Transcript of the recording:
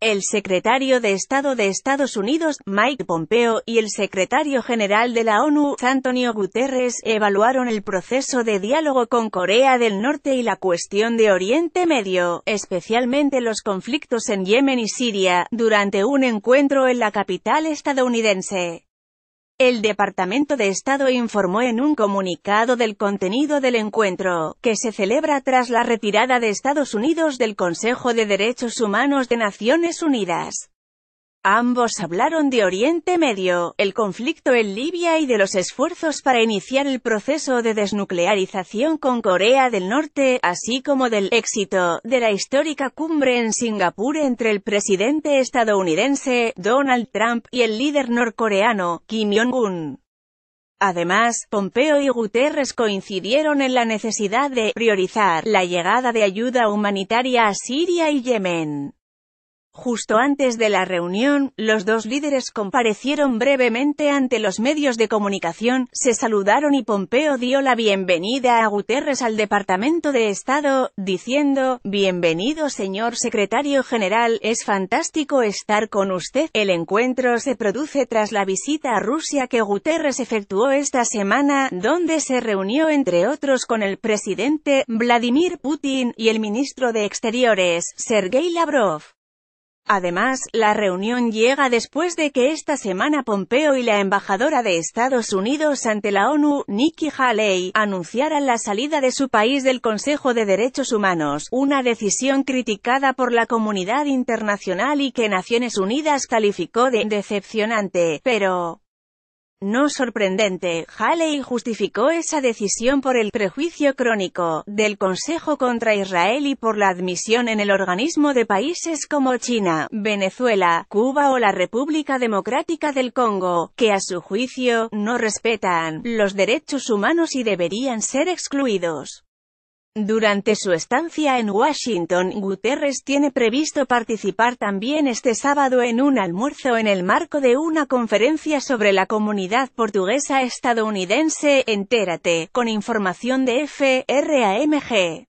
El secretario de Estado de Estados Unidos, Mike Pompeo, y el secretario general de la ONU, Antonio Guterres, evaluaron el proceso de diálogo con Corea del Norte y la cuestión de Oriente Medio, especialmente los conflictos en Yemen y Siria, durante un encuentro en la capital estadounidense. El Departamento de Estado informó en un comunicado del contenido del encuentro, que se celebra tras la retirada de Estados Unidos del Consejo de Derechos Humanos de Naciones Unidas. Ambos hablaron de Oriente Medio, el conflicto en Libia y de los esfuerzos para iniciar el proceso de desnuclearización con Corea del Norte, así como del éxito de la histórica cumbre en Singapur entre el presidente estadounidense, Donald Trump, y el líder norcoreano, Kim Jong-un. Además, Pompeo y Guterres coincidieron en la necesidad de priorizar la llegada de ayuda humanitaria a Siria y Yemen. Justo antes de la reunión, los dos líderes comparecieron brevemente ante los medios de comunicación, se saludaron y Pompeo dio la bienvenida a Guterres al Departamento de Estado, diciendo, «Bienvenido señor secretario general, es fantástico estar con usted». El encuentro se produce tras la visita a Rusia que Guterres efectuó esta semana, donde se reunió entre otros con el presidente, Vladimir Putin, y el ministro de Exteriores, Sergei Lavrov. Además, la reunión llega después de que esta semana Pompeo y la embajadora de Estados Unidos ante la ONU, Nikki Haley, anunciaran la salida de su país del Consejo de Derechos Humanos, una decisión criticada por la comunidad internacional y que Naciones Unidas calificó de decepcionante, pero no sorprendente, Haley justificó esa decisión por el prejuicio crónico del Consejo contra Israel y por la admisión en el organismo de países como China, Venezuela, Cuba o la República Democrática del Congo, que a su juicio, no respetan los derechos humanos y deberían ser excluidos. Durante su estancia en Washington, Guterres tiene previsto participar también este sábado en un almuerzo en el marco de una conferencia sobre la comunidad portuguesa estadounidense, entérate, con información de FRAMG.